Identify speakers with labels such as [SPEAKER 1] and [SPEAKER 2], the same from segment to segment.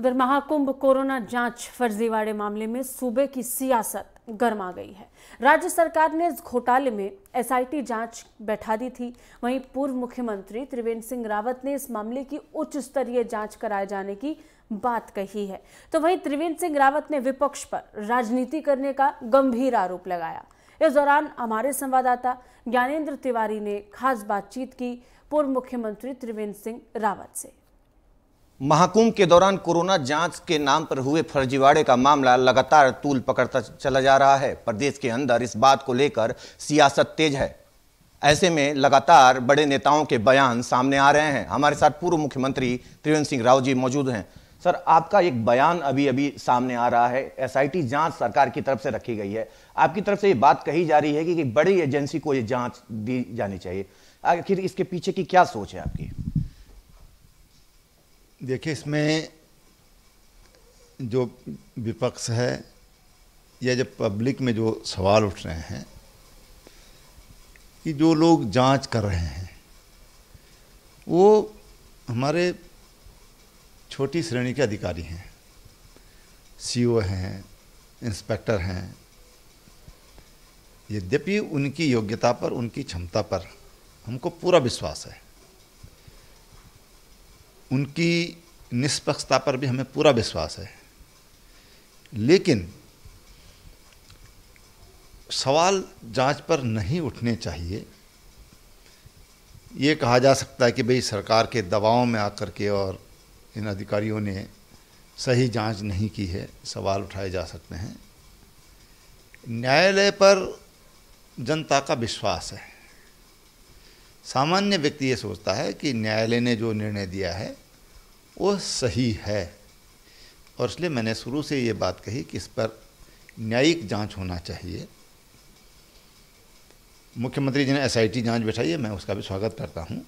[SPEAKER 1] उधर महाकुंभ कोरोना जांच फर्जीवाड़े मामले में सूबे की सियासत गर्मा गई है राज्य सरकार ने इस घोटाले में एसआईटी जांच बैठा दी थी वहीं पूर्व मुख्यमंत्री त्रिवेंद्र सिंह रावत ने इस मामले की उच्च स्तरीय जांच कराए जाने की बात कही है तो वहीं त्रिवेंद्र सिंह रावत ने विपक्ष पर राजनीति करने का गंभीर आरोप लगाया इस दौरान हमारे संवाददाता ज्ञानेन्द्र तिवारी ने खास बातचीत की पूर्व मुख्यमंत्री त्रिवेंद्र सिंह रावत से
[SPEAKER 2] महाकुंभ के दौरान कोरोना जांच के नाम पर हुए फर्जीवाड़े का मामला लगातार तूल पकड़ता चला जा रहा है प्रदेश के अंदर इस बात को लेकर सियासत तेज है ऐसे में लगातार बड़े नेताओं के बयान सामने आ रहे हैं हमारे साथ पूर्व मुख्यमंत्री त्रिवेंद्र सिंह राव जी मौजूद हैं सर आपका एक बयान अभी अभी सामने आ रहा है एसआईटी जांच सरकार की तरफ से रखी गई है आपकी तरफ से ये बात कही जा रही है कि, कि बड़ी एजेंसी को ये जांच दी जानी चाहिए
[SPEAKER 1] आखिर इसके पीछे की क्या सोच है आपकी देखिए इसमें जो विपक्ष है या जब पब्लिक में जो सवाल उठ रहे हैं कि जो लोग जांच कर रहे हैं वो हमारे छोटी श्रेणी के अधिकारी हैं सीओ हैं इंस्पेक्टर हैं यद्यपि उनकी योग्यता पर उनकी क्षमता पर हमको पूरा विश्वास है उनकी निष्पक्षता पर भी हमें पूरा विश्वास है लेकिन सवाल जांच पर नहीं उठने चाहिए ये कहा जा सकता है कि भाई सरकार के दबाव में आकर के और इन अधिकारियों ने सही जांच नहीं की है सवाल उठाए जा सकते हैं न्यायालय पर जनता का विश्वास है सामान्य व्यक्ति ये सोचता है कि न्यायालय ने जो निर्णय दिया है वो सही है और इसलिए मैंने शुरू से ये बात कही कि इस पर न्यायिक जांच होना चाहिए मुख्यमंत्री जी ने एस आई जांच बैठाई है मैं उसका भी स्वागत करता हूँ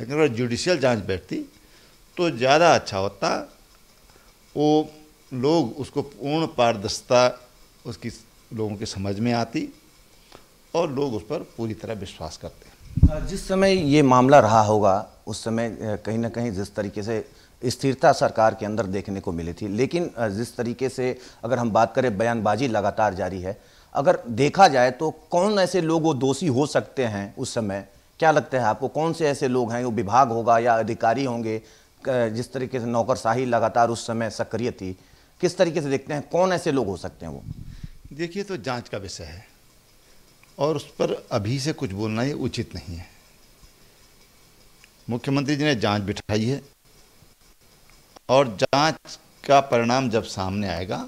[SPEAKER 1] लेकिन अगर जुडिशियल जांच बैठती तो ज़्यादा अच्छा होता वो लोग उसको पूर्ण पारदर्शिता उसकी लोगों की समझ में आती और लोग उस पर पूरी तरह विश्वास करते हैं
[SPEAKER 2] जिस समय ये मामला रहा होगा उस समय कहीं ना कहीं जिस तरीके से स्थिरता सरकार के अंदर देखने को मिली थी लेकिन जिस तरीके से अगर हम बात करें बयानबाजी लगातार जारी है अगर देखा जाए तो कौन ऐसे लोग वो दोषी हो सकते हैं उस समय क्या लगता है आपको कौन से ऐसे लोग हैं वो विभाग होगा या अधिकारी होंगे जिस तरीके से नौकरशाही लगातार उस समय सक्रिय थी किस तरीके से देखते हैं कौन ऐसे लोग हो सकते हैं वो
[SPEAKER 1] देखिए तो जांच का विषय है और उस पर अभी से कुछ बोलना ये उचित नहीं है मुख्यमंत्री जी ने जांच बिठाई है और जांच का परिणाम जब सामने आएगा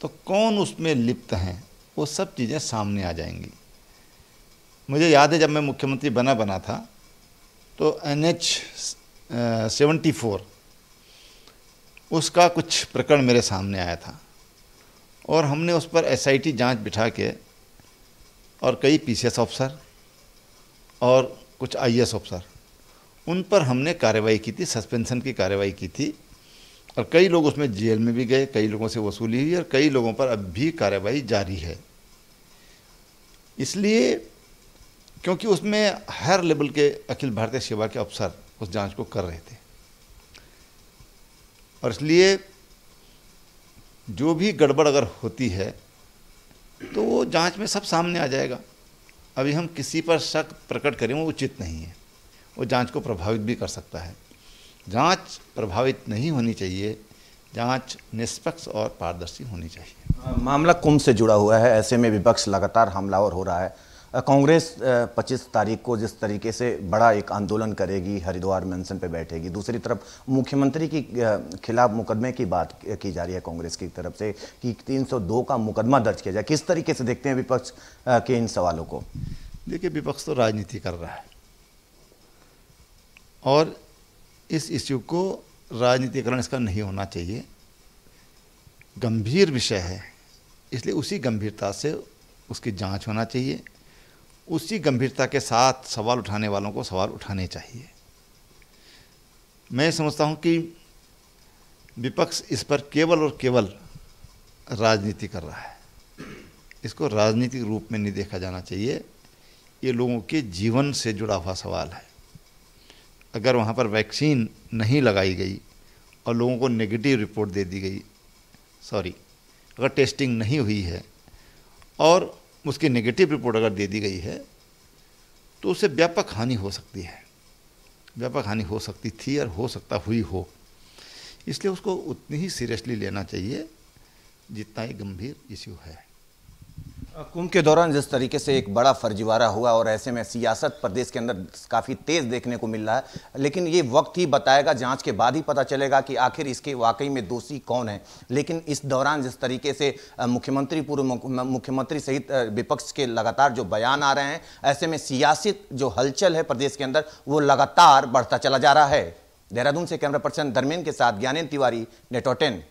[SPEAKER 1] तो कौन उसमें लिप्त हैं वो सब चीज़ें सामने आ जाएंगी मुझे याद है जब मैं मुख्यमंत्री बना बना था तो एन एच सेवेंटी फोर उसका कुछ प्रकरण मेरे सामने आया था और हमने उस पर एसआईटी जांच बिठा के और कई पीसीएस अफसर और कुछ आईएएस अफसर उन पर हमने कार्रवाई की थी सस्पेंशन की कार्रवाई की थी और कई लोग उसमें जेल में भी गए कई लोगों से वसूली हुई और कई लोगों पर अब भी कार्रवाई जारी है इसलिए क्योंकि उसमें हर लेवल के अखिल भारतीय सेवा के अफसर उस जांच को कर रहे थे और इसलिए जो भी गड़बड़ अगर होती है तो वो जांच में सब सामने आ जाएगा अभी हम किसी पर शक प्रकट करें वो उचित नहीं है वो जांच को प्रभावित भी कर सकता है जांच प्रभावित नहीं होनी चाहिए जांच निष्पक्ष और पारदर्शी होनी चाहिए
[SPEAKER 2] मामला कुंभ से जुड़ा हुआ है ऐसे में विपक्ष लगातार हमलावर हो रहा है कांग्रेस 25 तारीख को जिस तरीके से बड़ा एक आंदोलन करेगी हरिद्वार मेंशन पे बैठेगी दूसरी तरफ मुख्यमंत्री की खिलाफ मुकदमे की बात की जा रही है कांग्रेस की तरफ से कि 302 का मुकदमा दर्ज किया जाए किस तरीके
[SPEAKER 1] से देखते हैं विपक्ष के इन सवालों को देखिए विपक्ष तो राजनीति कर रहा है और इस इश्यू को राजनीतिकरण इसका नहीं होना चाहिए गंभीर विषय है इसलिए उसी गंभीरता से उसकी जाँच होना चाहिए उसी गंभीरता के साथ सवाल उठाने वालों को सवाल उठाने चाहिए मैं समझता हूं कि विपक्ष इस पर केवल और केवल राजनीति कर रहा है इसको राजनीतिक रूप में नहीं देखा जाना चाहिए ये लोगों के जीवन से जुड़ा हुआ सवाल है अगर वहाँ पर वैक्सीन नहीं लगाई गई और लोगों को नेगेटिव रिपोर्ट दे दी गई सॉरी अगर टेस्टिंग नहीं हुई है और उसकी नेगेटिव रिपोर्ट अगर दे दी गई है तो उससे व्यापक हानि हो सकती है व्यापक हानि हो सकती थी और हो सकता हुई हो इसलिए उसको उतनी ही सीरियसली लेना चाहिए जितना ही गंभीर इश्यू है
[SPEAKER 2] कुंभ के दौरान जिस तरीके से एक बड़ा फर्जीवाड़ा हुआ और ऐसे में सियासत प्रदेश के अंदर काफ़ी तेज़ देखने को मिल रहा है लेकिन ये वक्त ही बताएगा जांच के बाद ही पता चलेगा कि आखिर इसके वाकई में दोषी कौन है लेकिन इस दौरान जिस तरीके से मुख्यमंत्री पूर्व मुख्यमंत्री सहित विपक्ष के लगातार जो बयान आ रहे हैं ऐसे में सियासत जो हलचल है प्रदेश के अंदर वो लगातार बढ़ता चला जा रहा है देहरादून से कैमरा पर्सन धर्मेंद्र के साथ ज्ञानेन्द्र तिवारी
[SPEAKER 1] नेटोटेन